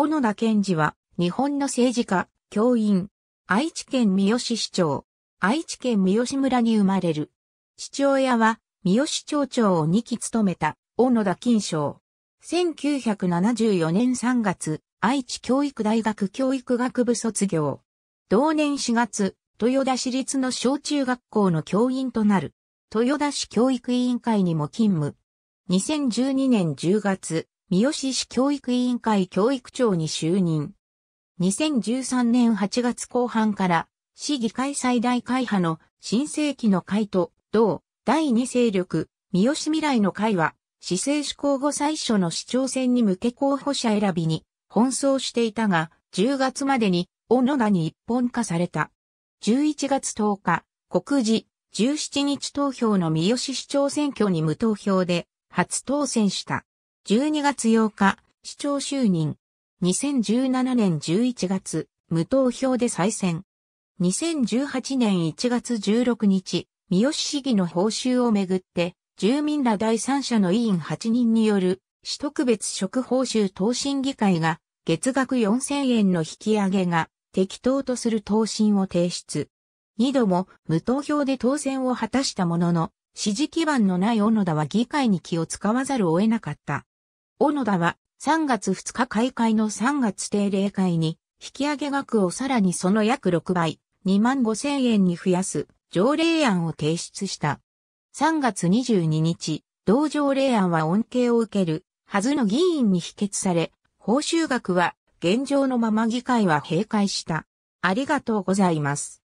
小野田健治は、日本の政治家、教員、愛知県三好市長、愛知県三好村に生まれる。父親は、三好町長を2期務めた、小野田金賞。1974年3月、愛知教育大学教育学部卒業。同年4月、豊田市立の小中学校の教員となる。豊田市教育委員会にも勤務。2012年10月、三好市教育委員会教育長に就任。2013年8月後半から、市議会最大会派の新世紀の会と、同、第二勢力、三好未来の会は、市政施行後最初の市長選に向け候補者選びに、奔走していたが、10月までに、小野田に一本化された。11月10日、告示、17日投票の三好市長選挙に無投票で、初当選した。12月8日、市長就任。2017年11月、無投票で再選。2018年1月16日、三好市議の報酬をめぐって、住民ら第三者の委員8人による、市特別職報酬等審議会が、月額4000円の引き上げが、適当とする答申を提出。二度も無投票で当選を果たしたものの、支持基盤のない小野田は議会に気を使わざるを得なかった。小野田は3月2日開会の3月定例会に引き上げ額をさらにその約6倍、2万5千円に増やす条例案を提出した。3月22日、同条例案は恩恵を受けるはずの議員に否決され、報酬額は現状のまま議会は閉会した。ありがとうございます。